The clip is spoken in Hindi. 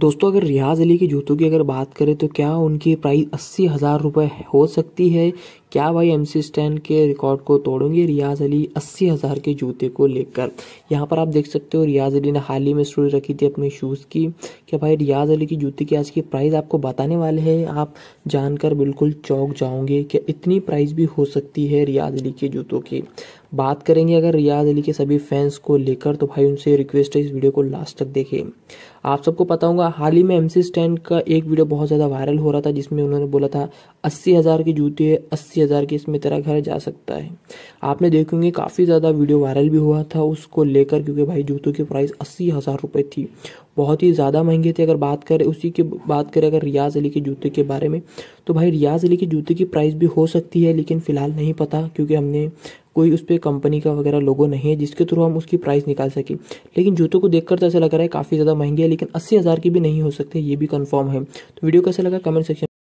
दोस्तों अगर रियाज़ अली के जूतों की अगर बात करें तो क्या उनकी प्राइस अस्सी हज़ार रुपये हो सकती है क्या भाई एम सी स्टैन के रिकॉर्ड को तोड़ेंगे रियाज अली अस्सी हज़ार के जूते को लेकर यहाँ पर आप देख सकते हो रियाज अली ने हाल ही में स्टोरी रखी थी अपने शूज़ की क्या भाई रियाज अली की जूते की आज की प्राइस आपको बताने वाले हैं आप जानकर बिल्कुल चौक जाओगे कि इतनी प्राइस भी हो सकती है रियाज अली के जूतों की बात करेंगे अगर रियाज अली के सभी फैंस को लेकर तो भाई उनसे रिक्वेस्ट है इस वीडियो को लास्ट तक देखें आप सबको पता होगा हाल ही में एम सी स्टैंड का एक वीडियो बहुत ज़्यादा वायरल हो रहा था जिसमें उन्होंने बोला था अस्सी हज़ार के जूते अस्सी अस्सी हज़ार की इसमें तेरा घर जा सकता है आपने देखेंगे काफ़ी ज़्यादा वीडियो वायरल भी हुआ था उसको लेकर क्योंकि भाई जूतों की प्राइस अस्सी हज़ार रुपये थी बहुत ही ज़्यादा महंगे थे अगर बात करें उसी की बात करें अगर रियाज अली के जूते के बारे में तो भाई रियाज अली के जूते की प्राइस भी हो सकती है लेकिन फ़िलहाल नहीं पता क्योंकि हमने कोई उस पर कंपनी का वगैरह लोगो नहीं है जिसके थ्रू हम उसकी प्राइस निकाल सकें लेकिन जूतों को देखकर तो ऐसा लग रहा है काफ़ी ज़्यादा महंगे है लेकिन अस्सी हज़ार की भी नहीं हो सकते ये भी कंफर्म है तो वीडियो कैसा लगा कमेंट सेक्शन